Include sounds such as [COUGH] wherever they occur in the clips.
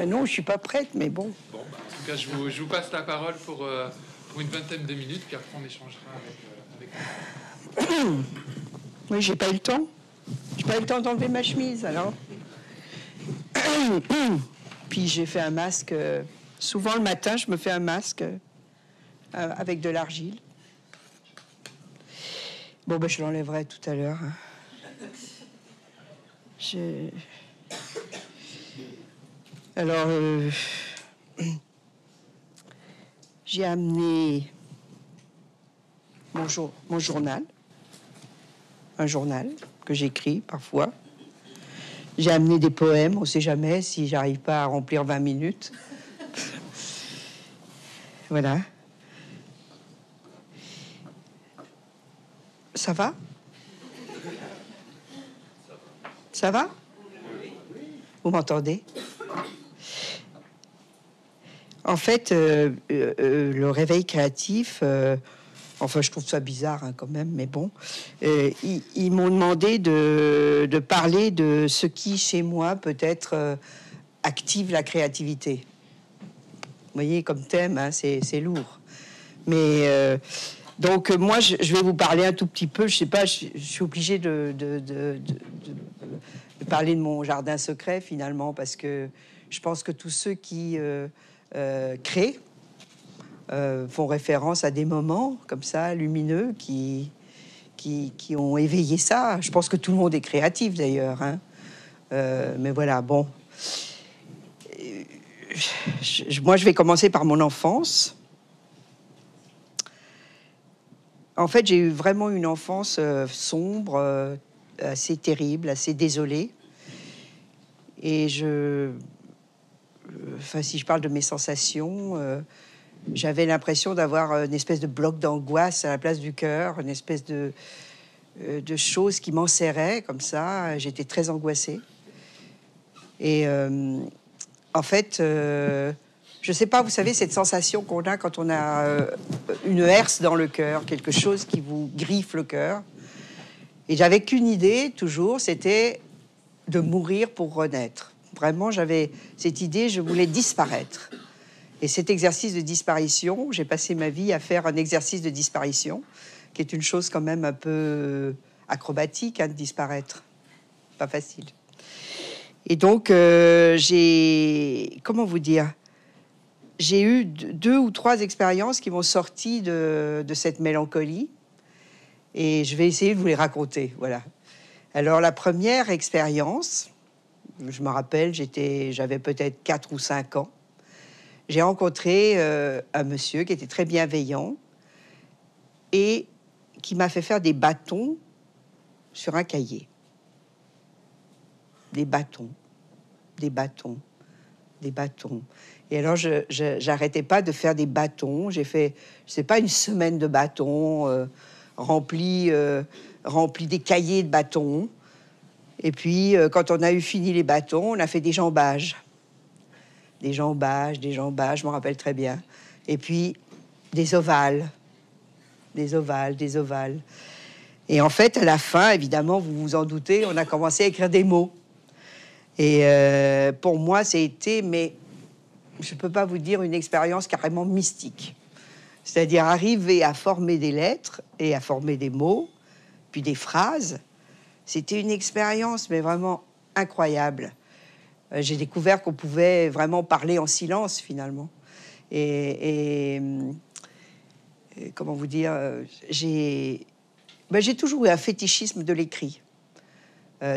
Euh, non, je suis pas prête, mais bon. Bon, bah, en tout cas, je vous, passe la parole euh, pour, une vingtaine de minutes, puis après on échangera avec. Euh, oui, j'ai pas eu le temps. J'ai pas eu le temps d'enlever ma chemise, alors. puis j'ai fait un masque. Souvent le matin, je me fais un masque avec de l'argile. Bon, ben, je l'enlèverai tout à l'heure. Hein. Je... Alors, euh, j'ai amené mon, mon journal, un journal que j'écris parfois. J'ai amené des poèmes, on ne sait jamais si j'arrive pas à remplir 20 minutes. [LAUGHS] voilà. Ça va Ça va Vous m'entendez en fait, euh, euh, euh, le réveil créatif, enfin, je trouve ça bizarre hein, quand même, mais bon, ils, m'ont demandé de, parler de ce qui, chez moi, peut-être active la créativité. Vous voyez, comme thème, hein, c'est lourd. Mais. donc moi, je, vais vous parler un tout petit peu. Je sais pas, je, suis obligée de, parler de mon jardin secret finalement parce que je pense que tous ceux qui euh, créés euh, font référence à des moments comme ça, lumineux, qui, qui, ont éveillé ça. Je pense que tout le monde est créatif d'ailleurs. Hein. Euh, mais voilà, bon. moi, je vais commencer par mon enfance. En fait, j'ai eu vraiment une enfance sombre, assez terrible, assez désolée. Et je, enfin, si je parle de mes sensations, euh, j'avais l'impression d'avoir euh, une espèce de bloc d'angoisse à la place du cœur, une espèce de, euh, de chose qui serrait comme ça. J'étais très angoissée. Et en fait, je ne sais pas, vous savez, cette sensation qu'on a quand on a une herse dans le cœur, quelque chose qui vous griffe le cœur. Et j'avais qu'une idée, toujours, c'était de mourir pour renaître vraiment, j'avais cette idée, je voulais disparaître. Et cet exercice de disparition, j'ai passé ma vie à faire un exercice de disparition, qui est une chose quand même un peu acrobatique, hein, de disparaître. Pas facile. Et donc, euh, j'ai. Comment vous dire J'ai eu deux ou trois expériences qui m'ont sorti de, de, cette mélancolie. Et je vais essayer de vous les raconter. Voilà. Alors, la première expérience, je me rappelle, j'avais peut-être 4 ou 5 ans. J'ai rencontré euh, un monsieur qui était très bienveillant et qui m'a fait faire des bâtons sur un cahier. Des bâtons, des bâtons, des bâtons. Et alors, je n'arrêtais pas de faire des bâtons. J'ai fait, je sais pas, une semaine de bâtons, rempli euh, rempli euh, des cahiers de bâtons. Et puis, euh, quand on a eu fini les bâtons, on a fait des jambages. Des jambages, des jambages, je m'en rappelle très bien. Et puis, des ovales. Des ovales, des ovales. Et en fait, à la fin, évidemment, vous vous en doutez, on a commencé à écrire des mots. Et euh, pour moi, c'était, mais je ne peux pas vous dire, une expérience carrément mystique. C'est-à-dire arriver à former des lettres et à former des mots, puis des phrases c'était une expérience, mais vraiment incroyable. Euh, j'ai découvert qu'on pouvait vraiment parler en silence, finalement. Et, euh, comment vous dire, euh, ben, j'ai toujours eu un fétichisme de l'écrit.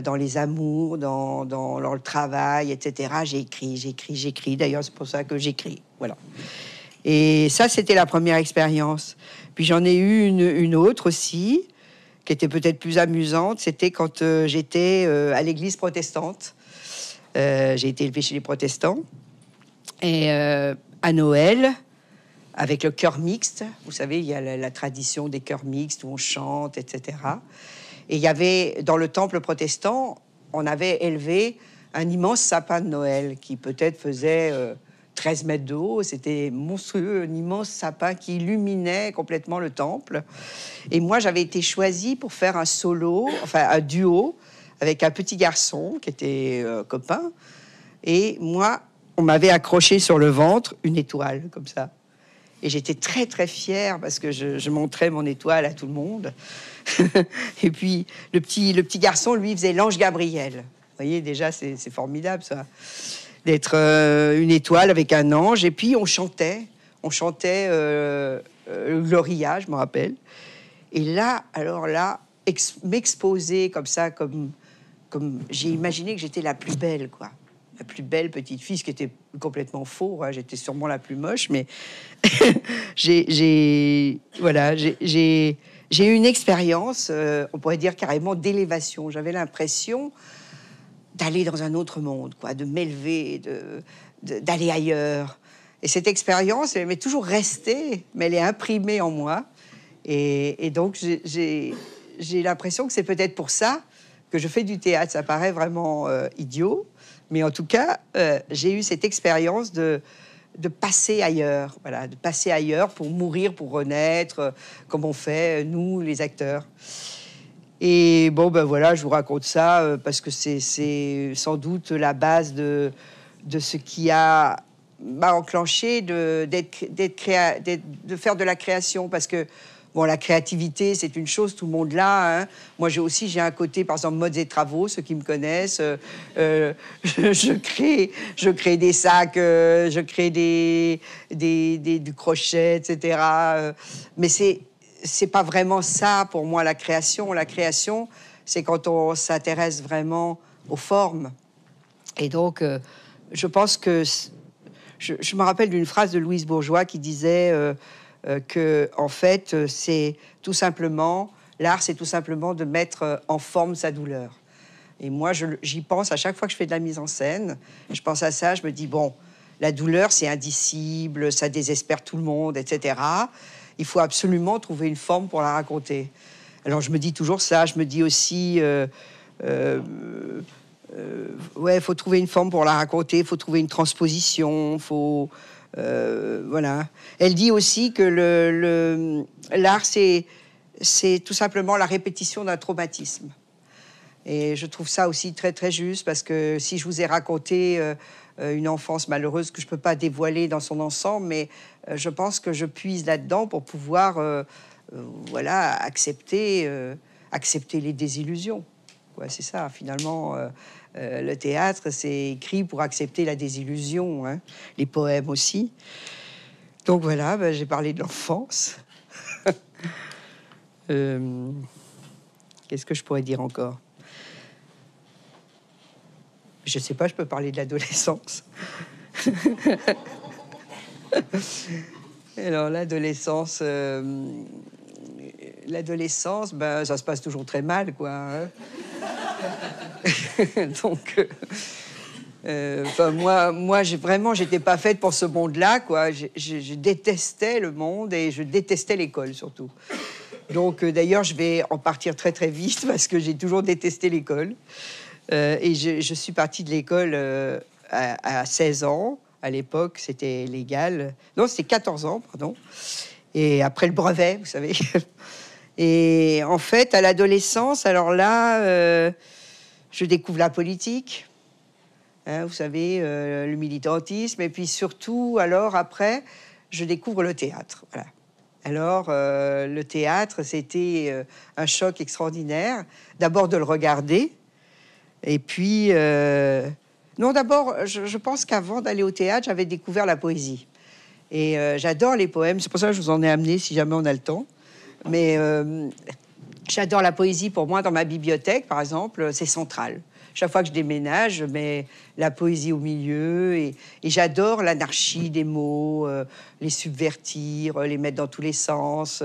dans les amours, dans, le travail, etc. J'ai écrit, j'écris, j'écris. D'ailleurs, c'est pour ça que j'écris. Voilà. Et ça, c'était la première expérience. Puis j'en ai eu une, autre aussi, qui était peut-être plus amusante, c'était quand euh, j'étais euh, à l'église protestante. Euh, j'ai été élevée chez les protestants. Et à Noël, avec le chœur mixte, vous savez, il y a la, la tradition des chœurs mixtes où on chante, etc. Et il y avait, dans le temple protestant, on avait élevé un immense sapin de Noël qui peut-être faisait 13 mètres de haut. C'était monstrueux, un immense sapin qui illuminait complètement le temple. Et moi, j'avais été choisie pour faire un solo, enfin un duo, avec un petit garçon qui était euh, copain. Et moi, on m'avait accroché sur le ventre une étoile, comme ça. Et j'étais très très fière parce que je, montrais mon étoile à tout le monde. [LAUGHS] et puis le petit, le petit garçon, lui, faisait l'ange Gabriel. Vous voyez, déjà, c'est formidable ça d'être euh, une étoile avec un ange. Et puis on chantait, on chantait euh, euh, Gloria, je me rappelle. Et là, alors là, m'exposer comme ça, comme, comme j'ai imaginé que j'étais la plus belle, quoi. La plus belle petite fille, ce qui était complètement faux. Hein. J'étais sûrement la plus moche, mais [LAUGHS] j'ai, voilà, j'ai eu une expérience, on pourrait dire carrément d'élévation. J'avais l'impression d'aller dans un autre monde, quoi, de m'élever, d'aller de, ailleurs. Et cette expérience, elle m'est toujours restée, mais elle est imprimée en moi. Et, donc, j'ai l'impression que c'est peut-être pour ça que je fais du théâtre. Ça paraît vraiment euh, idiot, mais en tout cas, euh, j'ai eu cette expérience de, de passer ailleurs, voilà, de passer ailleurs pour mourir, pour renaître, euh, comme on fait, nous, les acteurs. Et bon, ben voilà, je vous raconte ça euh, parce que c'est sans doute la base de, de ce qui a enclenché de, de faire de la création parce que bon, la créativité, c'est une chose, tout le monde l'a. Hein. Moi, j'ai aussi, j'ai un côté, par exemple, modes et travaux, ceux qui me connaissent. Euh, euh, [LAUGHS] je, crée, je crée des sacs, je crée des, des, des, du crochet, etc. Mais c'est c'est pas vraiment ça pour moi la création. La création, c'est quand on s'intéresse vraiment aux formes. Et donc, euh, je pense que je, me rappelle d'une phrase de Louise Bourgeois qui disait euh, euh, que, en fait, c'est tout simplement l'art, c'est tout simplement de mettre en forme sa douleur. Et moi, j'y pense à chaque fois que je fais de la mise en scène. Je pense à ça, je me dis bon, la douleur, c'est indicible, ça désespère tout le monde, etc il faut absolument trouver une forme pour la raconter. Alors je me dis toujours ça, je me dis aussi, euh, euh, euh, ouais, il faut trouver une forme pour la raconter, il faut trouver une transposition, il faut... voilà. Elle dit aussi que l'art, l'art c'est, c'est tout simplement la répétition d'un traumatisme. Et je trouve ça aussi très très juste parce que si je vous ai raconté euh, une enfance malheureuse que je ne peux pas dévoiler dans son ensemble, mais euh, je pense que je puise là-dedans pour pouvoir euh, voilà, accepter, accepter les désillusions. c'est ça, finalement, le théâtre, c'est écrit pour accepter la désillusion, hein. les poèmes aussi. Donc voilà, ben, j'ai parlé de l'enfance. [LAUGHS] Qu'est-ce que je pourrais dire encore je sais pas, je peux parler de l'adolescence. [LAUGHS] Alors l'adolescence, euh, l'adolescence, ben ça se passe toujours très mal, quoi. Hein. [LAUGHS] Donc, euh, euh, enfin moi, moi j'ai vraiment, j'étais pas faite pour ce monde-là, quoi. Je, détestais le monde et je détestais l'école surtout. Donc d'ailleurs, je vais en partir très très vite parce que j'ai toujours détesté l'école. Euh, et je, suis partie de l'école euh, à, 16 ans à l'époque, c'était légal. Non, c'était 14 ans, pardon. Et après le brevet, vous savez. [LAUGHS] Et en fait, à l'adolescence, alors là, euh, je découvre la politique, hein, vous savez, le militantisme, et puis surtout, alors après, je découvre le théâtre. Voilà. Alors, le théâtre, c'était un choc extraordinaire. D'abord de le regarder, et puis, euh, non, d'abord, je, pense qu'avant d'aller au théâtre, j'avais découvert la poésie. Et euh, j'adore les poèmes. C'est pour ça que je vous en ai amené, si jamais on a le temps. Mais euh, j'adore la poésie. Pour moi, dans ma bibliothèque, par exemple, c'est central chaque fois que je déménage, je mets la poésie au milieu et, j'adore l'anarchie des mots, euh, les subvertir, euh, les mettre dans tous les sens,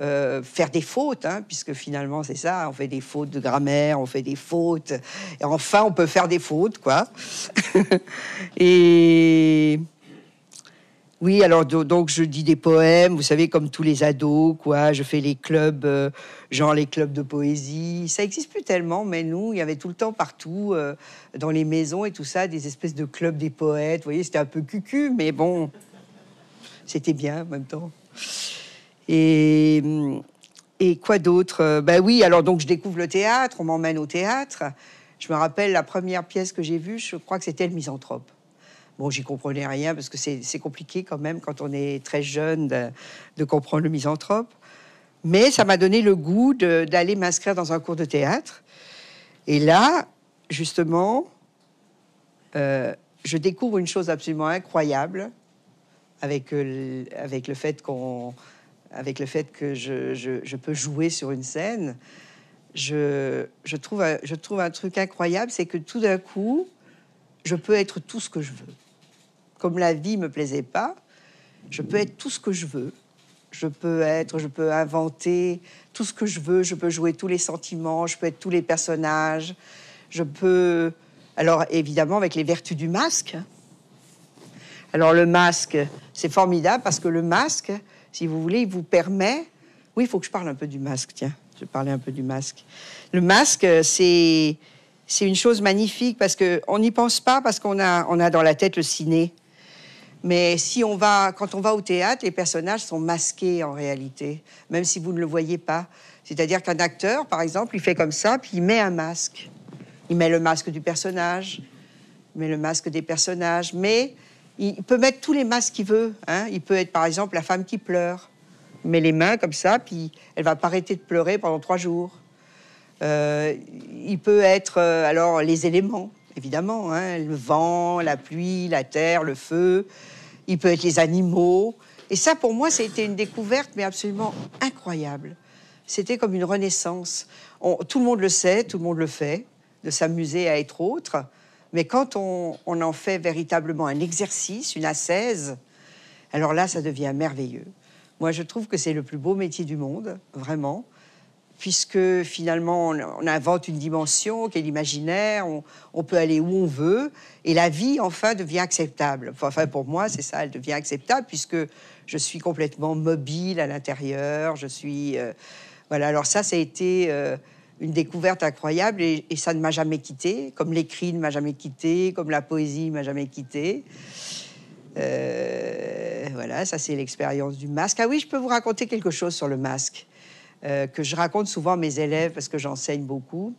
euh, faire des fautes, hein, puisque finalement c'est ça, on fait des fautes de grammaire, on fait des fautes, et enfin on peut faire des fautes, quoi. [LAUGHS] et oui, alors donc je dis des poèmes, vous savez, comme tous les ados, quoi. Je fais les clubs, euh, genre les clubs de poésie. Ça n'existe plus tellement, mais nous, il y avait tout le temps partout, euh, dans les maisons et tout ça, des espèces de clubs des poètes. Vous voyez, c'était un peu cucu, mais bon, c'était bien en même temps. Et. Hum, et quoi d'autre Ben oui, alors donc je découvre le théâtre, on m'emmène au théâtre. Je me rappelle la première pièce que j'ai vue, je crois que c'était Le Misanthrope. Bon, j'y comprenais rien parce que c'est compliqué quand même quand on est très jeune de, comprendre le misanthrope. Mais ça m'a donné le goût d'aller m'inscrire dans un cours de théâtre. Et là, justement, euh, je découvre une chose absolument incroyable avec, euh, le, avec le fait qu'on avec le fait que je, je, peux jouer sur une scène, je, je trouve, je trouve un truc incroyable, c'est que tout d'un coup, je peux être tout ce que je veux comme la vie me plaisait pas, je peux être tout ce que je veux. Je peux être, je peux inventer tout ce que je veux. Je peux jouer tous les sentiments. Je peux être tous les personnages. Je peux, alors évidemment avec les vertus du masque. Alors le masque, c'est formidable parce que le masque, si vous voulez, il vous permet. Oui, il faut que je parle un peu du masque. Tiens, je vais parler un peu du masque. Le masque, c'est c'est une chose magnifique parce que on n'y pense pas parce qu'on a on a dans la tête le ciné. Mais si on va, quand on va au théâtre, les personnages sont masqués en réalité, même si vous ne le voyez pas. C'est-à-dire qu'un acteur, par exemple, il fait comme ça, puis il met un masque. Il met le masque du personnage, il met le masque des personnages, mais il peut mettre tous les masques qu'il veut. Hein. Il peut être, par exemple, la femme qui pleure. Il met les mains comme ça, puis elle va pas arrêter de pleurer pendant trois jours. Euh, il peut être, euh, alors, les éléments, évidemment, hein, le vent, la pluie, la terre, le feu il peut être les animaux. Et ça, pour moi, c'était une découverte, mais absolument incroyable. C'était comme une renaissance. tout le monde le sait, tout le monde le fait, de s'amuser à être autre. Mais quand on, on, en fait véritablement un exercice, une assaise, alors là, ça devient merveilleux. Moi, je trouve que c'est le plus beau métier du monde, vraiment puisque finalement on, invente une dimension qui est l'imaginaire, on, peut aller où on veut, et la vie enfin devient acceptable. Enfin pour moi c'est ça, elle devient acceptable puisque je suis complètement mobile à l'intérieur, je suis... Euh, voilà, alors ça ça a été... Euh, une découverte incroyable et, ça ne m'a jamais quitté, comme l'écrit ne m'a jamais quitté, comme la poésie ne m'a jamais quitté. Euh, voilà, ça c'est l'expérience du masque. Ah oui, je peux vous raconter quelque chose sur le masque. Euh, que je raconte souvent à mes élèves parce que j'enseigne beaucoup.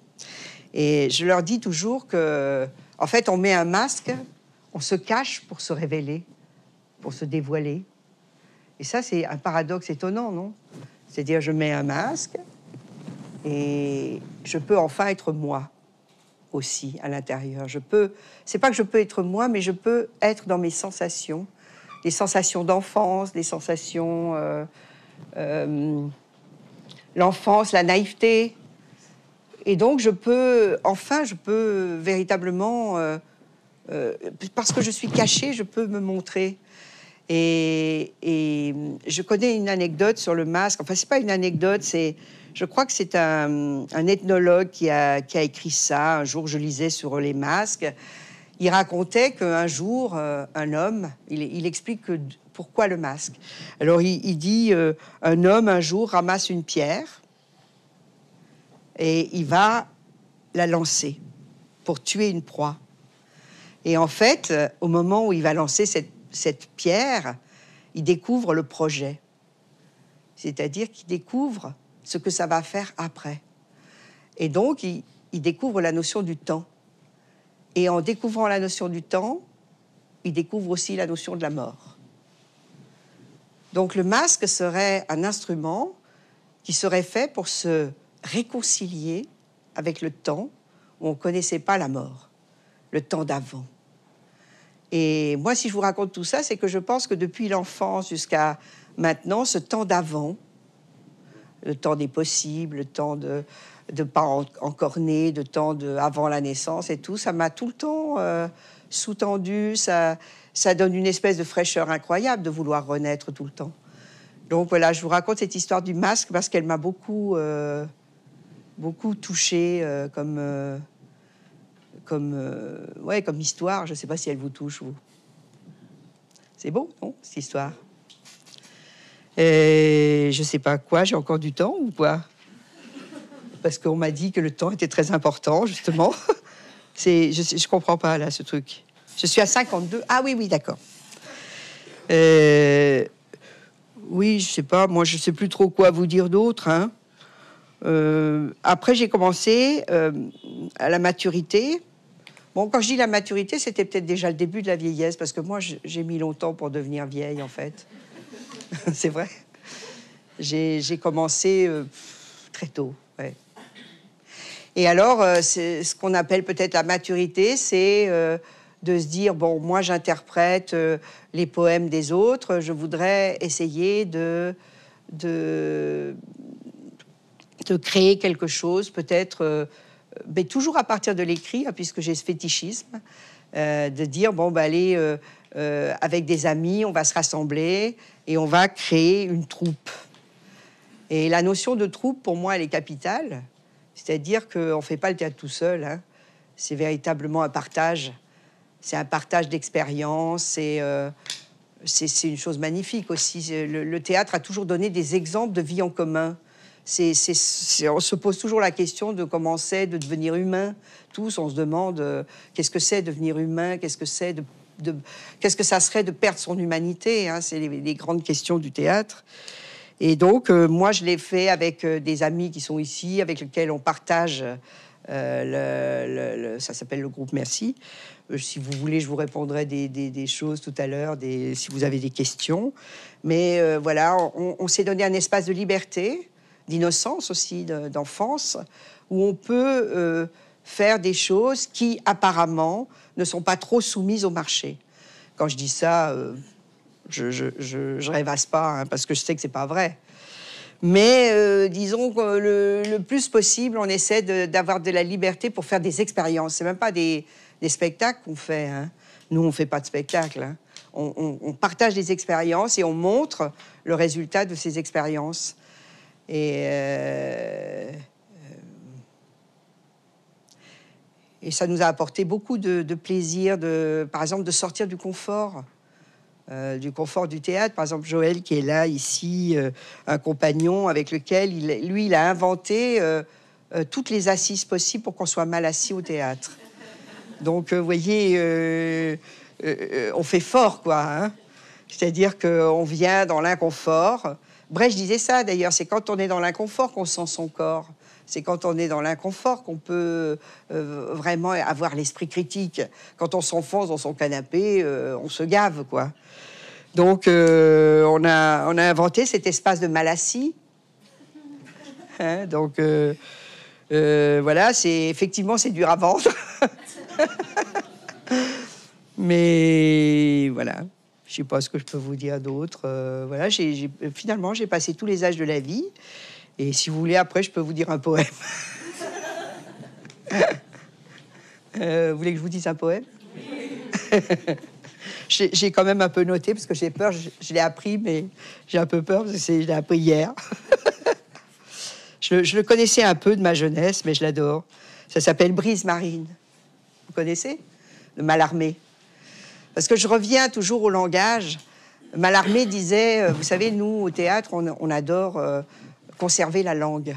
Et je leur dis toujours que, en fait, on met un masque, on se cache pour se révéler, pour se dévoiler. Et ça, c'est un paradoxe étonnant, non C'est-à-dire, je mets un masque et je peux enfin être moi aussi à l'intérieur. Je peux, c'est pas que je peux être moi, mais je peux être dans mes sensations, les sensations d'enfance, les sensations euh, euh, l'enfance, la naïveté. Et donc, je peux, enfin, je peux véritablement, euh, euh, parce que je suis cachée, je peux me montrer. Et, je connais une anecdote sur le masque. Enfin, c'est pas une anecdote, c'est, je crois que c'est un, ethnologue qui a, écrit ça. Un jour, je lisais sur les masques. Il racontait qu'un jour, euh, un homme, il explique que pourquoi le masque Alors il, dit, euh, un homme un jour ramasse une pierre et il va la lancer pour tuer une proie. Et en fait, euh, au moment où il va lancer cette, pierre, il découvre le projet. C'est-à-dire qu'il découvre ce que ça va faire après. Et donc, il découvre la notion du temps. Et en découvrant la notion du temps, il découvre aussi la notion de la mort. Donc le masque serait un instrument qui serait fait pour se réconcilier avec le temps où on ne connaissait pas la mort, le temps d'avant. Et moi, si je vous raconte tout ça, c'est que je pense que depuis l'enfance jusqu'à maintenant, ce temps d'avant, le temps des possibles, le temps de ne pas encore né, le temps de avant la naissance et tout, ça m'a tout le temps euh, sous-tendu, ça ça donne une espèce de fraîcheur incroyable de vouloir renaître tout le temps. Donc voilà, je vous raconte cette histoire du masque parce qu'elle m'a beaucoup, euh, beaucoup touchée euh, comme, euh, comme, ouais, comme histoire. Je ne sais pas si elle vous touche, vous. C'est bon, non, cette histoire Et je ne sais pas quoi, j'ai encore du temps ou quoi Parce qu'on m'a dit que le temps était très important, justement. [LAUGHS] C'est, je ne comprends pas, là, ce truc. Je suis à 52. Ah oui, oui, d'accord. Euh, oui, je sais pas. Moi, je sais plus trop quoi vous dire d'autre. Hein. Euh, après, j'ai commencé euh, à la maturité. Bon, quand je dis la maturité, c'était peut-être déjà le début de la vieillesse, parce que moi, j'ai mis longtemps pour devenir vieille, en fait. [LAUGHS] C'est vrai. J'ai commencé très tôt. Et alors, ce qu'on appelle peut-être la maturité, c'est de se dire, bon, moi j'interprète euh, les poèmes des autres, je voudrais essayer de, de, de créer quelque chose, peut-être, euh, mais toujours à partir de l'écrit, hein, puisque j'ai ce fétichisme, euh, de dire, bon, bah, allez, avec des amis, on va se rassembler et on va créer une troupe. Et la notion de troupe, pour moi, elle est capitale. C'est-à-dire qu'on ne fait pas le théâtre tout seul. Hein. C'est véritablement un partage c'est un partage d'expériences et euh, c'est une chose magnifique aussi. Le, théâtre a toujours donné des exemples de vie en commun. on se pose toujours la question de comment c'est de devenir humain. Tous, on se demande euh, qu'est-ce que c'est devenir humain, qu'est-ce que c'est de, qu'est-ce que ça serait de perdre son humanité. Hein? c'est les, grandes questions du théâtre. Et donc, euh, moi, je l'ai fait avec des amis qui sont ici, avec lesquels on partage euh, ça s'appelle le groupe Merci. Euh, si vous voulez, je vous répondrai des, choses tout à l'heure, si vous avez des questions. Mais euh, voilà, on, s'est donné un espace de liberté, d'innocence aussi, d'enfance, où on peut faire des choses qui apparemment ne sont pas trop soumises au marché. Quand je dis ça, je, rêvasse pas, hein, parce que je sais que ce n'est pas vrai. Mais euh, disons que le, plus possible, on essaie d'avoir de, la liberté pour faire des expériences. C'est même pas des, spectacles qu'on fait. Hein. Nous, on fait pas de spectacle. Hein. On, partage des expériences et on montre le résultat de ces expériences. Et, euh, euh, ça nous a apporté beaucoup de, plaisir, par exemple, de sortir du confort. Euh, du confort du théâtre. Par exemple, Joël qui est là ici, euh, un compagnon avec lequel lui, il a inventé euh, toutes les assises possibles pour qu'on soit mal assis au théâtre. Donc, vous voyez, on fait fort, quoi. Hein. C'est-à-dire qu'on vient dans l'inconfort. Bref, je disais ça d'ailleurs, c'est quand on est dans l'inconfort qu'on sent son corps. C'est quand on est dans l'inconfort qu'on peut euh, vraiment avoir l'esprit critique. Quand on s'enfonce dans son canapé, euh, on se gave, quoi. Donc, euh, on, a, on a inventé cet espace de malassie. [LAUGHS] Hein, donc, voilà, c'est effectivement, c'est dur à vendre. [LAUGHS] Mais voilà, je ne sais pas ce que je peux vous dire d'autre. voilà, finalement, j'ai passé tous les âges de la vie. Et si vous voulez, après, je peux vous dire un poème. [LAUGHS] Euh, vous voulez que je vous dise un poème [LAUGHS] J'ai quand même un peu noté parce que j'ai peur. Je, l'ai appris, mais j'ai un peu peur parce que je l'ai appris hier. [LAUGHS] je, le connaissais un peu de ma jeunesse, mais je l'adore. Ça s'appelle Brise Marine. Vous connaissez Le Malarmé. Parce que je reviens toujours au langage. Malarmé disait, euh, vous savez, nous, au théâtre, on, adore euh, conserver la langue.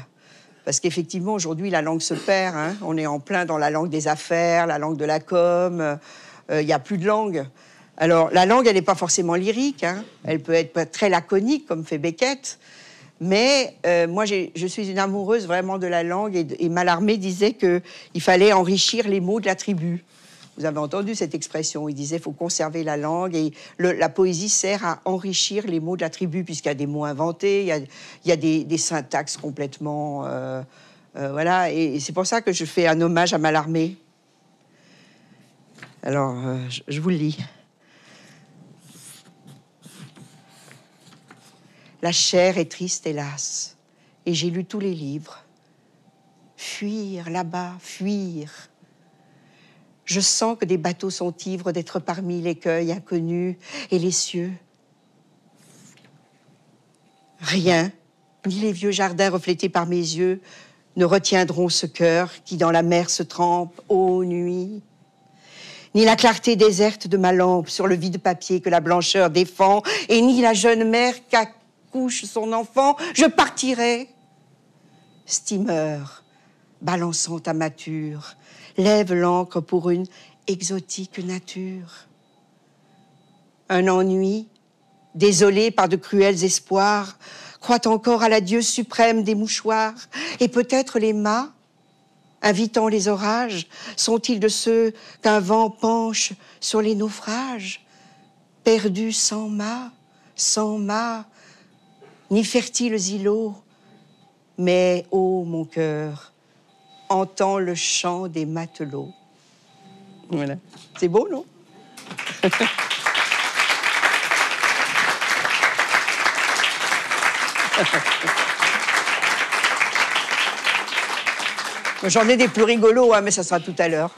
Parce qu'effectivement, aujourd'hui, la langue se perd. Hein. On est en plein dans la langue des affaires, la langue de la com. Euh, il n'y a plus de langue. Alors, la langue, elle n'est pas forcément lyrique. Hein. Elle peut être très laconique, comme fait Beckett. Mais euh, moi, je suis une amoureuse vraiment de la langue. Et, et Mallarmé disait qu'il fallait enrichir les mots de la tribu. Vous avez entendu cette expression, il disait faut conserver la langue et la poésie sert à enrichir les mots de la tribu puisqu'il y a des mots inventés, il y a, des, syntaxes complètement... Euh, euh, voilà, et, c'est pour ça que je fais un hommage à Mallarmé. Alors, euh, je, je vous le lis. La chair est triste, hélas, et j'ai lu tous les livres. Fuir là-bas, fuir, je sens que des bateaux sont ivres d'être parmi l'écueil inconnu et les cieux. Rien, ni les vieux jardins reflétés par mes yeux, ne retiendront ce cœur qui dans la mer se trempe, ô nuit ni la clarté déserte de ma lampe sur le vide papier que la blancheur défend, et ni la jeune mère qu'accouche son enfant, je partirai. Steamer, balançant ta mature, lève l'encre pour une exotique nature. Un ennui, désolé par de cruels espoirs, croit encore à la Dieu suprême des mouchoirs, et peut-être les mâts, invitant les orages, sont-ils de ceux qu'un vent penche sur les naufrages, perdus sans mâts, sans mâts, ni fertiles îlots, mais ô mon cœur, entend le chant des matelots. Voilà. C'est beau, non [LAUGHS] J'en ai des plus rigolos, hein, mais ça sera tout à l'heure.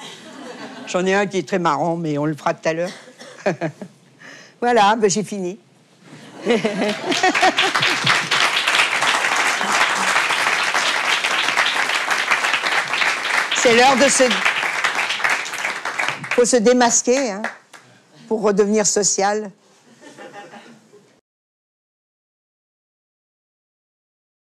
J'en ai un qui est très marrant, mais on le fera tout à l'heure. [LAUGHS] voilà, ben, j'ai fini. [LAUGHS] C'est l'heure de se... faut se démasquer hein, pour redevenir social.